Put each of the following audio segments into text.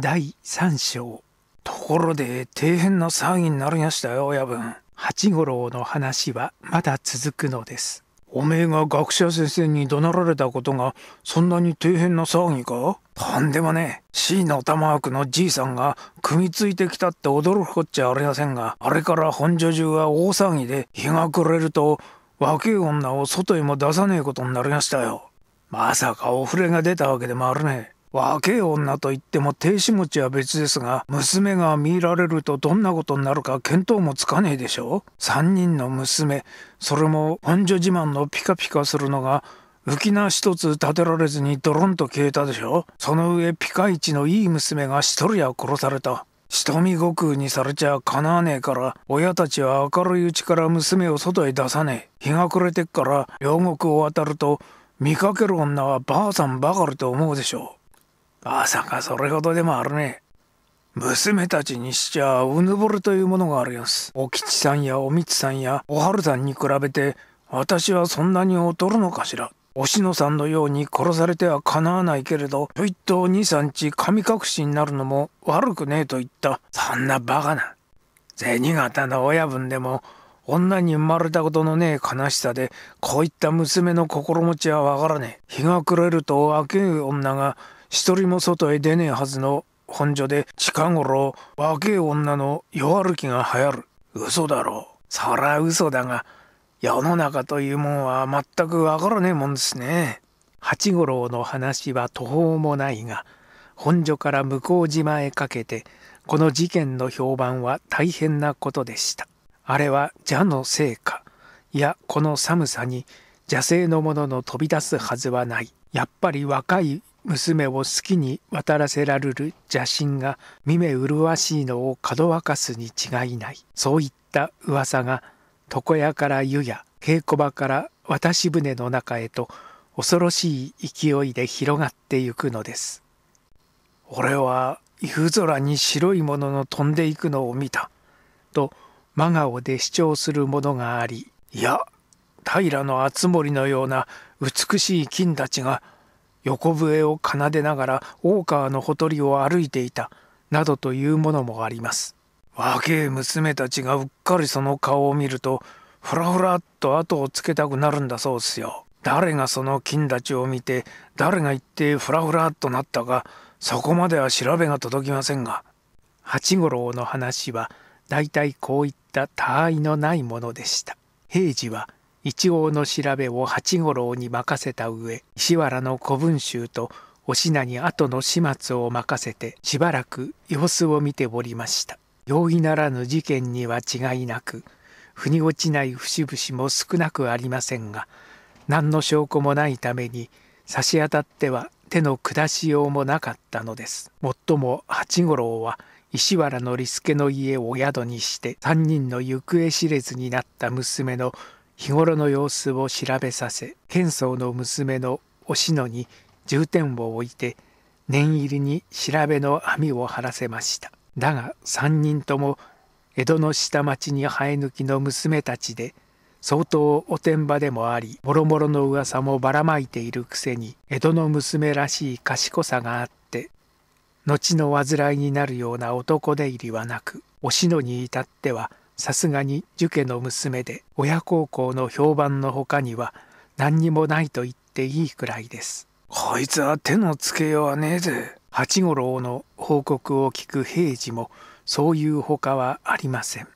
第3章ところで底辺の騒ぎになりましたよ親分八五郎の話はまだ続くのですおめえが学者先生に怒鳴られたことがそんなに底辺の騒ぎかとんでもねえ C の玉枠のじいさんが組みついてきたって驚くこっちゃありませんがあれから本所中は大騒ぎで日が暮れると若い女を外へも出さねえことになりましたよまさかお触れが出たわけでもあるねえ若え女と言っても亭主持ちは別ですが娘が見入られるとどんなことになるか見当もつかねえでしょ3人の娘それも本所自慢のピカピカするのが浮き名一つ立てられずにドロンと消えたでしょその上ピカイチのいい娘が一人や殺された瞳悟空にされちゃかなわねえから親たちは明るいうちから娘を外へ出さねえ日が暮れてっから両国を渡ると見かける女はばあさんばかりと思うでしょうまさかそれほどでもあるね。娘たちにしちゃうぬぼれというものがあるやす。お吉さんやおみつさんやおはるさんに比べて私はそんなに劣るのかしら。おしのさんのように殺されてはかなわないけれど、ちょいと二三日神隠しになるのも悪くねえと言った。そんなバカな。銭形の親分でも女に生まれたことのねえ悲しさで、こういった娘の心持ちはわからねえ。日が暮れると若い女が一人も外へ出ねえはずの本所で近頃若え女の夜歩きが流行る嘘だろうそら嘘だが世の中というもんは全くわからねえもんですね八五郎の話は途方もないが本所から向島へかけてこの事件の評判は大変なことでしたあれは蛇のせいかいやこの寒さに邪性のものの飛び出すはずはないやっぱり若い娘を好きに渡らせられる邪神が見目麗しいのをかどわかすに違いないそういった噂が床屋から湯や稽古場から渡し船の中へと恐ろしい勢いで広がってゆくのです。俺は夕空に白いものの飛んでいくのを見た」と真顔で主張するものがありいや平の敦盛のような美しい金たちが横笛を奏でながら大川のほとりを歩いていたなどというものもあります若え娘たちがうっかりその顔を見るとふらふらっと後をつけたくなるんだそうっすよ誰がその金たちを見て誰が言ってふらふらっとなったかそこまでは調べが届きませんが八五郎の話はだいたいこういった他愛のないものでした平次は一応の調べを八五郎に任せた上石原の古文集とお品に後の始末を任せてしばらく様子を見ておりました容易ならぬ事件には違いなく腑に落ちない節々も少なくありませんが何の証拠もないために差し当たっては手の下しようもなかったのですもっとも八五郎は石原の利助の家を宿にして3人の行方知れずになった娘の日頃の様子を調べさせ剣相の娘のおしのに重点を置いて念入りに調べの網を張らせましただが3人とも江戸の下町に生え抜きの娘たちで相当おてんばでもありもろもろの噂もばらまいているくせに江戸の娘らしい賢さがあって後の患いになるような男出入りはなくおしのに至ってはさすがに受家の娘で親孝行の評判のほかには何にもないと言っていいくらいです。こいつは手のつけようはねえぜ。八五郎の報告を聞く平次もそういうほかはありません。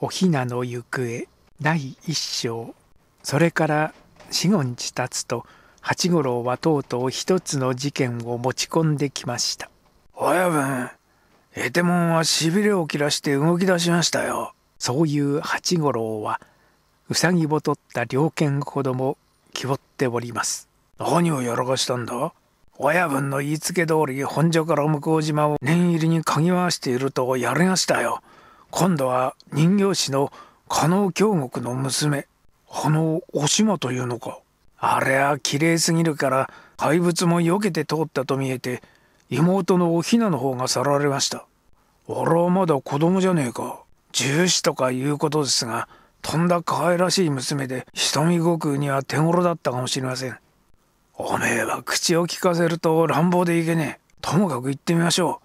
お雛の行方第一章それから四五日たつと八五郎はとうとう一つの事件を持ち込んできました。親分エテモンはしびれを切らして動き出しましたよ。そういう八五郎は、うさぎぼとった猟犬ほども気負っております。何をやらかしたんだ親分の言いつけ通り本所から向島を念入りに嗅ぎ回しているとやりましたよ。今度は人形師の加納京極の娘、あのお島というのか。あれは綺麗すぎるから怪物も避けて通ったと見えて妹のお雛の方が去られました。俺はまだ子供じゃねえか。重視とかいうことですが、とんだ可愛らしい娘で、瞳悟空には手頃だったかもしれません。おめえは口を利かせると乱暴でいけねえ。ともかく行ってみましょ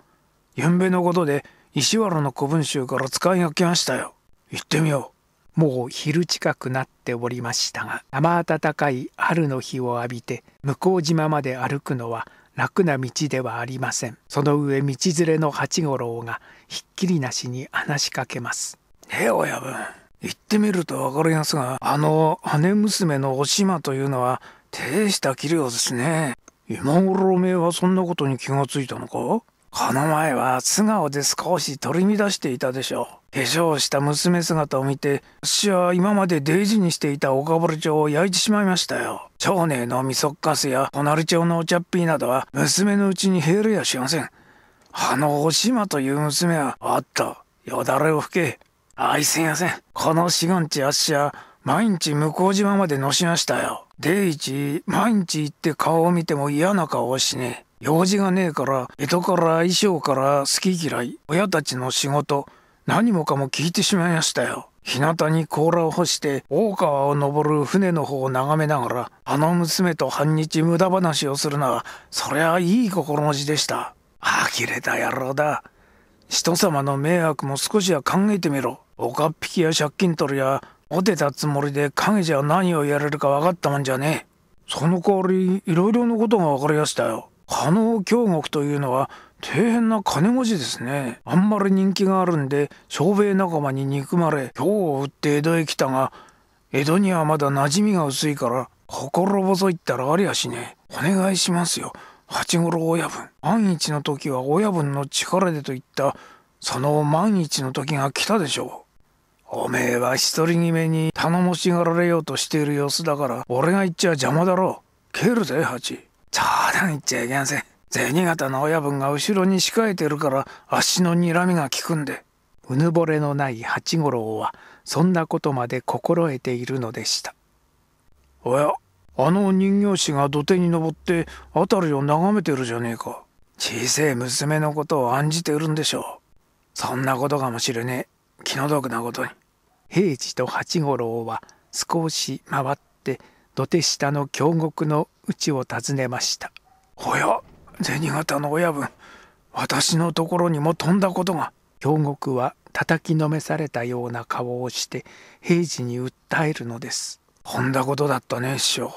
う。ゆんべのことで、石原の古文集から使いが来ましたよ。行ってみよう。もう昼近くなっておりましたが、生暖かい春の日を浴びて、向島まで歩くのは楽な道ではありませんその上道連れの八五郎がひっきりなしに話しかけますへえ親分言ってみると分かりますがあの姉娘のお島というのは大した器量ですね今頃おめえはそんなことに気がついたのかこの前は素顔で少し取り乱していたでしょう。化粧した娘姿を見て、私は今まで大事にしていた岡堀町を焼いてしまいましたよ。町内の味噌かすや隣町のお茶っぴーなどは娘のうちに減るやしません。あのお島という娘は、あった、よだれを吹け。あいすいません。この四五日あっしは、毎日向島までのしましたよ。でいち、毎日行って顔を見ても嫌な顔をしねえ。用事がねえから江戸から衣装から好き嫌い親たちの仕事何もかも聞いてしまいましたよ。日向に甲羅を干して大川を登る船の方を眺めながらあの娘と半日無駄話をするのはそりゃあいい心持ちでした。呆れた野郎だ。人様の迷惑も少しは考えてみろ。岡っ引きや借金取りやモテたつもりで影じゃ何をやれるか分かったもんじゃねえ。その代わりいろいろなことが分かりやしたよ。加納京極というのは底辺な金持ちですねあんまり人気があるんで商兵仲間に憎まれ京を売って江戸へ来たが江戸にはまだ馴染みが薄いから心細いったらありゃしねお願いしますよ八五郎親分万一の時は親分の力でといったその万一の時が来たでしょうおめえは一人決めに頼もしがられようとしている様子だから俺が言っちゃ邪魔だろう蹴るぜ八冗談言っちゃいけません。銭形の親分が後ろに控えてるから足の睨みが効くんで。うぬぼれのない八五郎はそんなことまで心得ているのでした。おや、あの人形師が土手に登って辺りを眺めてるじゃねえか。小せえ娘のことを案じてるんでしょう。そんなことかもしれねえ。気の毒なことに。平次と八五郎は少し回って土手下の峡谷のうちを訪ねましたおや銭形の親分私のところにも飛んだことが京極は叩きのめされたような顔をして平次に訴えるのです飛んだことだったね師匠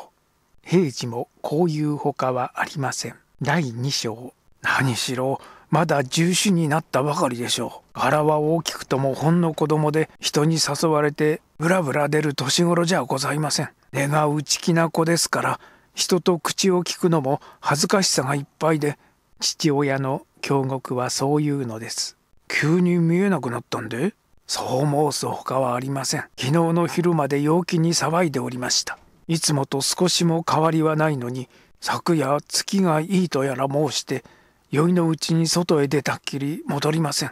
平次もこういうほかはありません第2章何しろまだ重視になったばかりでしょう。腹は大きくともほんの子供で人に誘われてブラブラ出る年頃じゃございません。根が内気な子ですから人と口を聞くのも恥ずかしさがいっぱいで父親の京極はそういうのです。急に見えなくなったんでそう申すほかはありません。昨日の昼まで陽気に騒いでおりました。いつもと少しも変わりはないのに昨夜月がいいとやら申して酔いのうちに外へ出たっきり戻りません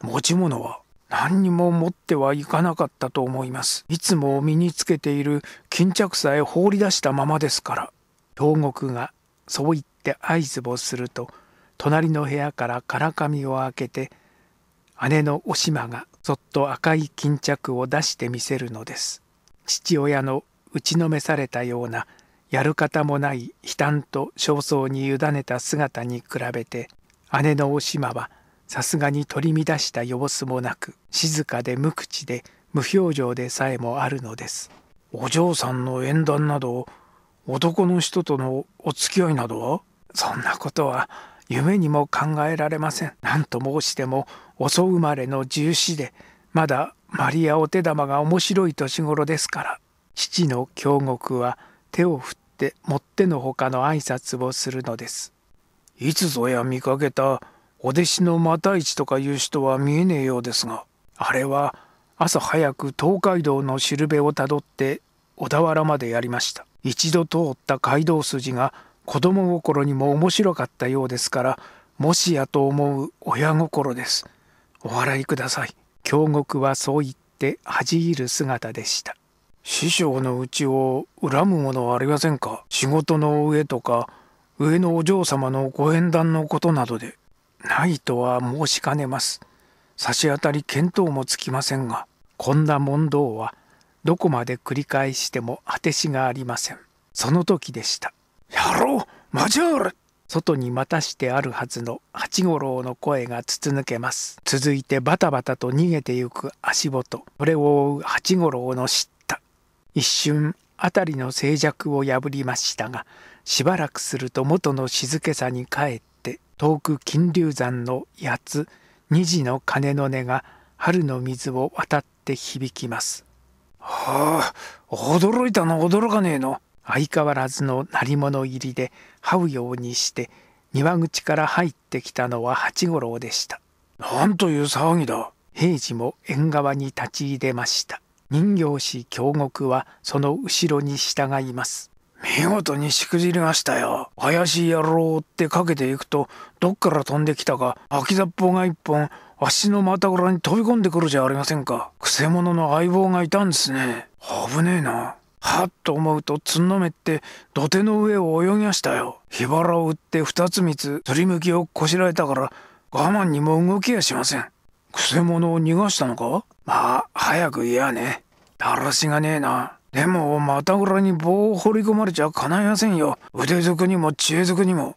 持ち物は何にも持ってはいかなかったと思いますいつも身につけている巾着さえ放り出したままですから東国がそう言って合図をすると隣の部屋からからかみを開けて姉のお島がそっと赤い巾着を出してみせるのです父親の打ちのめされたようなやる方もない悲嘆と焦燥に委ねた姿に比べて姉のお島はさすがに取り乱した様子もなく静かで無口で無表情でさえもあるのですお嬢さんの縁談など男の人とのお付き合いなどはそんなことは夢にも考えられません何と申しても遅生まれの重視でまだマリアお手玉が面白い年頃ですから父の京極は手を振てもってのほかの挨拶をするのです。いつぞや見かけたお弟子の又市とかいう人は見えねえようですがあれは朝早く東海道のしるべをたどって小田原までやりました一度通った街道筋が子供心にも面白かったようですからもしやと思う親心ですお笑いください京極はそう言って恥じ入る姿でした師匠のうちを恨むものはありませんか仕事の上とか上のお嬢様のご縁談のことなどでないとは申しかねます差し当たり見当もつきませんがこんな問答はどこまで繰り返しても果てしがありませんその時でした「やろうマジョール!」外に待たしてあるはずの八五郎の声が筒抜けます続いてバタバタと逃げてゆく足元それを追う八五郎のしっ一瞬辺りの静寂を破りましたがしばらくすると元の静けさに帰って遠く金龍山の八つ二時の鐘の音が春の水を渡って響きます。はあ驚いたの驚かねえの。相変わらずの鳴り物入りで這うようにして庭口から入ってきたのは八五郎でした。なんという騒ぎだ。平次も縁側に立ち入れました。人形師京極はその後ろに従います。見事にしくじりましたよ。怪しい野郎ってかけていくと、どっから飛んできたか、秋雑砲が一本、足の股ぐらに飛び込んでくるじゃありませんか。くせ者の相棒がいたんですね。危ねえな。はっと思うとつんのめって土手の上を泳ぎましたよ。火腹を打って二つ三つ、すりむきをこしらえたから、我慢にも動きやしません。くせ者を逃がしたのかまあ早く言やねだらしがねえなでも股裏に棒を掘り込まれちゃかないませんよ腕族にも知恵族にも